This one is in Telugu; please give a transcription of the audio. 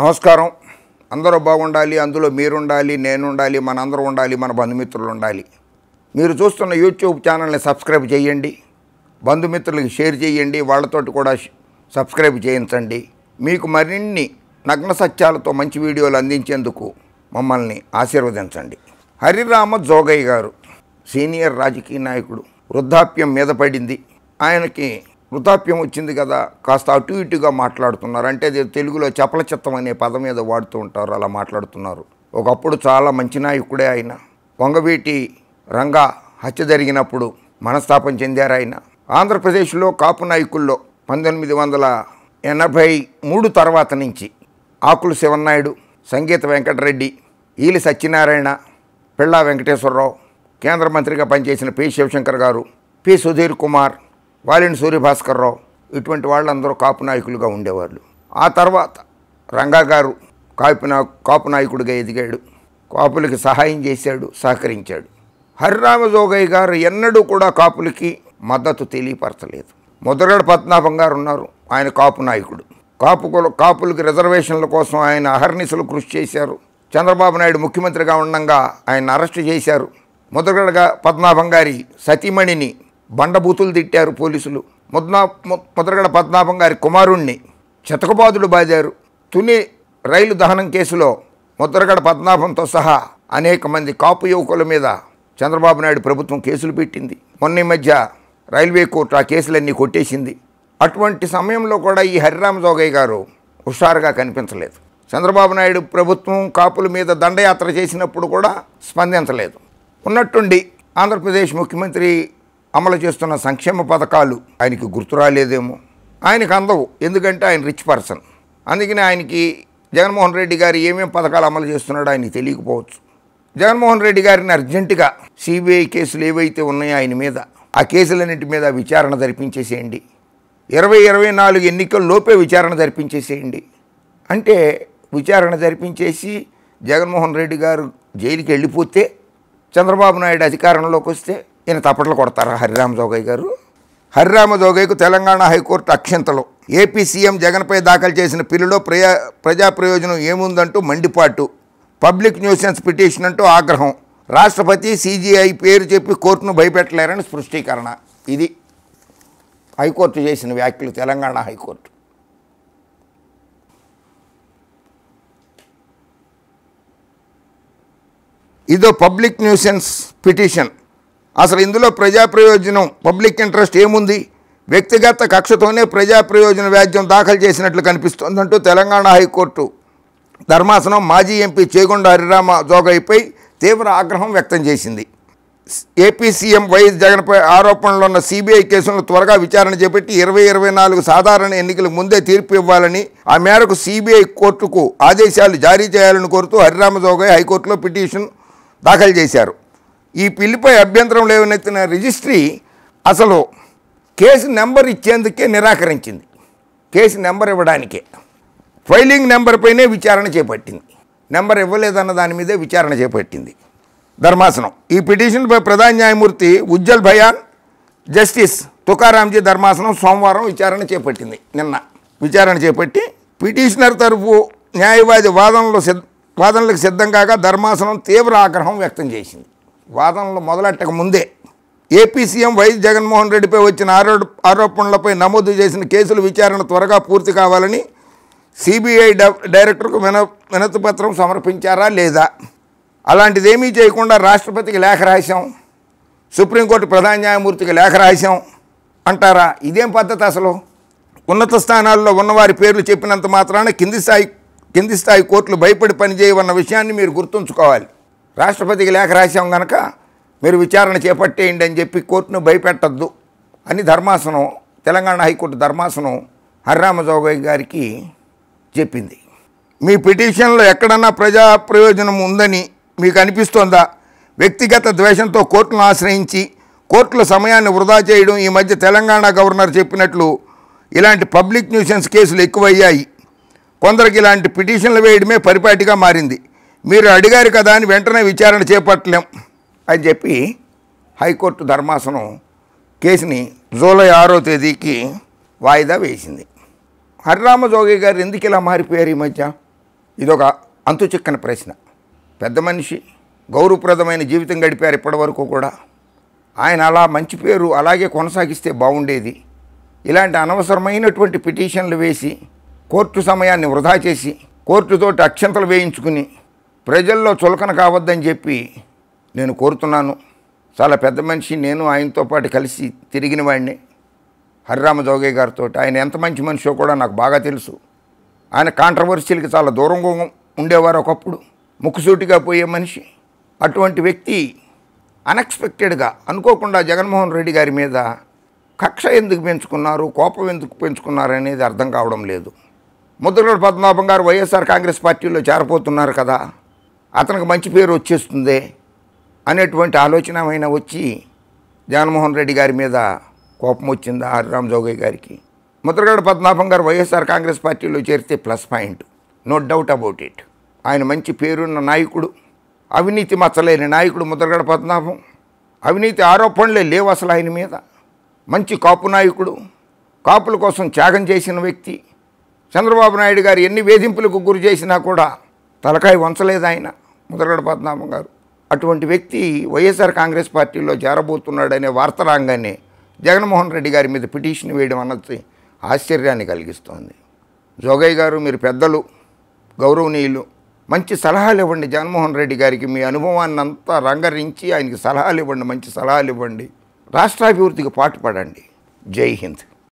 నమస్కారం అందరూ బాగుండాలి అందులో మీరుండాలి నేనుండాలి మనందరూ ఉండాలి మన బంధుమిత్రులు ఉండాలి మీరు చూస్తున్న యూట్యూబ్ ఛానల్ని సబ్స్క్రైబ్ చేయండి బంధుమిత్రులకి షేర్ చేయండి వాళ్ళతోటి కూడా సబ్స్క్రైబ్ చేయించండి మీకు మరిన్ని నగ్న సత్యాలతో మంచి వీడియోలు అందించేందుకు మమ్మల్ని ఆశీర్వదించండి హరిరామ జోగయ్య గారు సీనియర్ రాజకీయ నాయకుడు వృద్ధాప్యం మీద పడింది ఆయనకి వృతాప్యం వచ్చింది కదా కాస్త అటు ఇటుగా మాట్లాడుతున్నారు అంటే తెలుగులో చపల చిత్తం అనే పదం మీద వాడుతూ ఉంటారు అలా మాట్లాడుతున్నారు ఒకప్పుడు చాలా మంచి నాయకుడే ఆయన వంగవీటి రంగ హత్య జరిగినప్పుడు మనస్తాపం చెందారు ఆయన ఆంధ్రప్రదేశ్లో కాపు నాయకుల్లో పంతొమ్మిది వందల ఎనభై మూడు తర్వాత నుంచి ఆకులు శివన్నాయుడు సంగీత వెంకటరెడ్డి ఈలి సత్యనారాయణ పిళ్ళా వెంకటేశ్వరరావు కేంద్ర మంత్రిగా పనిచేసిన పి శివశంకర్ గారు పి సుధీర్ కుమార్ వాలిని సూర్యభాస్కర్రావు ఇటువంటి వాళ్ళందరూ కాపు నాయకులుగా ఉండేవాళ్ళు ఆ తర్వాత రంగా గారు కాపు నా కాపు నాయకుడిగా ఎదిగాడు కాపులకి సహాయం చేశాడు సహకరించాడు హరిరామజోగయ్య గారు ఎన్నడూ కూడా కాపులకి మద్దతు తెలియపరచలేదు ముద్రగడ పద్మనాభం గారు ఉన్నారు ఆయన కాపు నాయకుడు కాపు కాపులకి రిజర్వేషన్ల కోసం ఆయన అహర్నిశలు కృషి చేశారు చంద్రబాబు నాయుడు ముఖ్యమంత్రిగా ఉండగా ఆయన అరెస్టు చేశారు ముద్రగడ పద్మనాభం గారి సతీమణిని బండభూతులు తిట్టారు పోలీసులు ముద్నా ముద్రగడ పద్మనాభం గారి కుమారుణ్ణి చెతకబాదులు బాదారు తుని రైలు దహనం కేసులో ముద్రగడ పద్మనాభంతో సహా అనేక మంది కాపు యువకుల మీద చంద్రబాబు నాయుడు ప్రభుత్వం కేసులు పెట్టింది మొన్న మధ్య రైల్వే కోర్టు ఆ కేసులన్నీ కొట్టేసింది అటువంటి సమయంలో కూడా ఈ హరిరామ జోగయ్య గారు హుషారుగా కనిపించలేదు చంద్రబాబు నాయుడు ప్రభుత్వం కాపుల మీద దండయాత్ర చేసినప్పుడు కూడా స్పందించలేదు ఉన్నట్టుండి ఆంధ్రప్రదేశ్ ముఖ్యమంత్రి అమలు చేస్తున్న సంక్షేమ పథకాలు ఆయనకి గుర్తు రాలేదేమో ఆయనకు అందవు ఎందుకంటే ఆయన రిచ్ పర్సన్ అందుకని ఆయనకి జగన్మోహన్ రెడ్డి గారు ఏమేం పథకాలు అమలు చేస్తున్నాడో ఆయనకి తెలియకపోవచ్చు జగన్మోహన్ రెడ్డి గారిని అర్జెంటుగా సిబిఐ కేసులు ఏవైతే ఉన్నాయో ఆయన మీద ఆ కేసులన్నింటి మీద విచారణ జరిపించేసేయండి ఇరవై ఇరవై నాలుగు ఎన్నికల్లోపే విచారణ జరిపించేసేయండి అంటే విచారణ జరిపించేసి జగన్మోహన్ రెడ్డి గారు జైలుకి వెళ్ళిపోతే చంద్రబాబు నాయుడు అధికారంలోకి వస్తే ఈయన తప్పట్లు కొడతారు హరిరామ జోగయ్య గారు హరిరామ జోగయ్యకు తెలంగాణ హైకోర్టు అక్షంతలు ఏపీ సీఎం జగన్పై దాఖలు చేసిన పిల్లలో ప్రజా ప్రజా ప్రయోజనం ఏముందంటూ మండిపాటు పబ్లిక్ న్యూసెన్స్ పిటిషన్ అంటూ ఆగ్రహం రాష్ట్రపతి సీజీఐ పేరు చెప్పి కోర్టును భయపెట్టలేరని స్పృష్టీకరణ ఇది హైకోర్టు చేసిన వ్యాఖ్యలు తెలంగాణ హైకోర్టు ఇదో పబ్లిక్ న్యూసెన్స్ పిటిషన్ అసలు ఇందులో ప్రజా ప్రయోజనం పబ్లిక్ ఇంట్రెస్ట్ ఏముంది వ్యక్తిగత కక్షతోనే ప్రజా ప్రయోజన వ్యాజ్యం దాఖలు చేసినట్లు కనిపిస్తోందంటూ తెలంగాణ హైకోర్టు ధర్మాసనం మాజీ ఎంపీ చేగొండ హరిరామ జోగైపై తీవ్ర ఆగ్రహం వ్యక్తం చేసింది ఏపీ సీఎం వైఎస్ జగన్పై ఆరోపణలు ఉన్న సిబిఐ కేసులను త్వరగా విచారణ చేపట్టి ఇరవై ఇరవై నాలుగు సాధారణ ఎన్నికలకు ముందే తీర్పు ఇవ్వాలని ఆ మేరకు సిబిఐ కోర్టుకు ఆదేశాలు జారీ చేయాలని కోరుతూ హరిరామ హైకోర్టులో పిటిషన్ దాఖలు చేశారు ఈ పిల్లిపై అభ్యంతరం లేవనెత్తిన రిజిస్ట్రీ అసలు కేసు నెంబర్ ఇచ్చేందుకే నిరాకరించింది కేసు నెంబర్ ఇవ్వడానికే ఫైలింగ్ నెంబర్పైనే విచారణ చేపట్టింది నెంబర్ ఇవ్వలేదన్న దాని మీదే విచారణ చేపట్టింది ధర్మాసనం ఈ పిటిషన్పై ప్రధాన న్యాయమూర్తి ఉజ్జల్ భయాన్ జస్టిస్ తుకారాంజీ ధర్మాసనం సోమవారం విచారణ చేపట్టింది నిన్న విచారణ చేపట్టి పిటిషనర్ తరఫు న్యాయవాది వాదనలు వాదనలకు సిద్ధం కాగా ధర్మాసనం తీవ్ర ఆగ్రహం వ్యక్తం చేసింది వాదనలు మొదలెట్టక ముందే ఏపీ సీఎం వైఎస్ జగన్మోహన్ రెడ్డిపై వచ్చిన ఆరో ఆరోపణలపై నమోదు చేసిన కేసుల విచారణ త్వరగా పూర్తి కావాలని సిబిఐ డైరెక్టర్కు విన వినతిపత్రం సమర్పించారా లేదా అలాంటిదేమీ చేయకుండా రాష్ట్రపతికి లేఖ రాశాం సుప్రీంకోర్టు ప్రధాన న్యాయమూర్తికి లేఖ రాశాం అంటారా ఇదేం పద్ధతి అసలు ఉన్నత స్థానాల్లో ఉన్నవారి పేర్లు చెప్పినంత మాత్రాన కింది స్థాయి కింది స్థాయి కోర్టులు భయపడి పనిచేయవన్న విషయాన్ని మీరు గుర్తుంచుకోవాలి రాష్ట్రపతికి లేఖ రాశాం కనుక మీరు విచారణ చేపట్టేయండి అని చెప్పి కోర్టును భయపెట్టద్దు అని ధర్మాసనం తెలంగాణ హైకోర్టు ధర్మాసనం హరిరామజోగయ్య గారికి చెప్పింది మీ పిటిషన్లో ఎక్కడన్నా ప్రజా ప్రయోజనం ఉందని మీకు అనిపిస్తోందా వ్యక్తిగత ద్వేషంతో కోర్టును ఆశ్రయించి కోర్టుల సమయాన్ని వృధా చేయడం ఈ మధ్య తెలంగాణ గవర్నర్ చెప్పినట్లు ఇలాంటి పబ్లిక్ న్యూసెన్స్ కేసులు ఎక్కువయ్యాయి కొందరికి ఇలాంటి పిటిషన్లు వేయడమే పరిపాటిగా మారింది మీరు అడిగారు కదా అని వెంటనే విచారణ చేపట్టలేం అని చెప్పి హైకోర్టు ధర్మాసనం కేసుని జూలై ఆరో తేదీకి వాయిదా వేసింది హరిరామజోగి గారు ఎందుకు ఇలా మారిపోయారు ఈ మధ్య ఇదొక అంతు చిక్కని ప్రశ్న పెద్ద మనిషి గౌరవప్రదమైన జీవితం గడిపారు ఇప్పటివరకు కూడా ఆయన అలా మంచి పేరు అలాగే కొనసాగిస్తే బాగుండేది ఇలాంటి అనవసరమైనటువంటి పిటిషన్లు వేసి కోర్టు సమయాన్ని వృధా చేసి కోర్టుతోటి అక్షంతలు వేయించుకుని ప్రజల్లో చులకన కావద్దని చెప్పి నేను కోరుతున్నాను చాలా పెద్ద మనిషి నేను ఆయనతో పాటు కలిసి తిరిగిన వాడిని హరిరామ జోగయ్య గారితో ఆయన ఎంత మంచి మనిషో కూడా నాకు బాగా తెలుసు ఆయన కాంట్రవర్సీలకి చాలా దూరంగా ఉండేవారు ఒకప్పుడు ముక్కుసూటిగా పోయే మనిషి అటువంటి వ్యక్తి అన్ఎక్స్పెక్టెడ్గా అనుకోకుండా జగన్మోహన్ రెడ్డి గారి మీద కక్ష ఎందుకు పెంచుకున్నారు కోపం ఎందుకు పెంచుకున్నారు అనేది అర్థం కావడం లేదు ముద్రగడ పద్మనాభం గారు వైఎస్ఆర్ కాంగ్రెస్ పార్టీలో చేరపోతున్నారు కదా అతనికి మంచి పేరు వచ్చేస్తుంది అనేటువంటి ఆలోచన వచ్చి జగన్మోహన్ రెడ్డి గారి మీద కోపం వచ్చిందా ఆరురామ్ జోగయ్య గారికి ముద్రగడ పద్మనాభం గారు వైఎస్ఆర్ కాంగ్రెస్ పార్టీలో చేరితే plus point no doubt about it ఆయన మంచి పేరున్న నాయకుడు అవినీతి మచ్చలేని నాయకుడు ముద్రగడ పద్మనాభం అవినీతి ఆరోపణలే లేవు అసలు ఆయన మీద మంచి కాపు నాయకుడు కాపుల కోసం త్యాగం చేసిన వ్యక్తి చంద్రబాబు నాయుడు గారు ఎన్ని వేధింపులకు గురి చేసినా కూడా తలకాయ వంచలేదు ఆయన ముదరగడ పద్మనాభం గారు అటువంటి వ్యక్తి వైఎస్ఆర్ కాంగ్రెస్ పార్టీలో చేరబోతున్నాడనే వార్త రాగానే జగన్మోహన్ రెడ్డి గారి మీద పిటిషన్ వేయడం అన్నది ఆశ్చర్యాన్ని కలిగిస్తోంది జోగయ్య గారు మీరు పెద్దలు గౌరవనీయులు మంచి సలహాలు ఇవ్వండి జగన్మోహన్ రెడ్డి గారికి మీ అనుభవాన్ని అంతా రంగరించి ఆయనకి సలహాలు ఇవ్వండి మంచి సలహాలు ఇవ్వండి రాష్ట్రాభివృద్ధికి పాటుపడండి జై హింద్